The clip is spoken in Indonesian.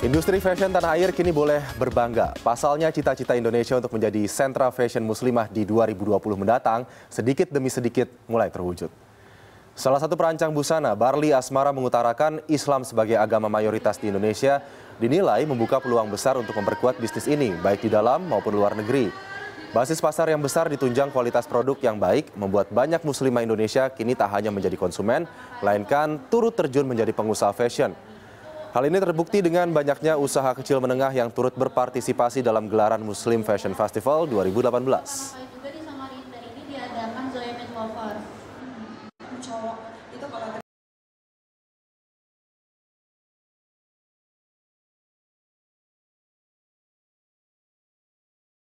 Industri fashion tanah air kini boleh berbangga. Pasalnya cita-cita Indonesia untuk menjadi sentra fashion muslimah di 2020 mendatang sedikit demi sedikit mulai terwujud. Salah satu perancang busana, Barli Asmara mengutarakan Islam sebagai agama mayoritas di Indonesia dinilai membuka peluang besar untuk memperkuat bisnis ini, baik di dalam maupun luar negeri. Basis pasar yang besar ditunjang kualitas produk yang baik membuat banyak muslimah Indonesia kini tak hanya menjadi konsumen, melainkan turut terjun menjadi pengusaha fashion. Hal ini terbukti dengan banyaknya usaha kecil menengah yang turut berpartisipasi dalam gelaran Muslim Fashion Festival 2018.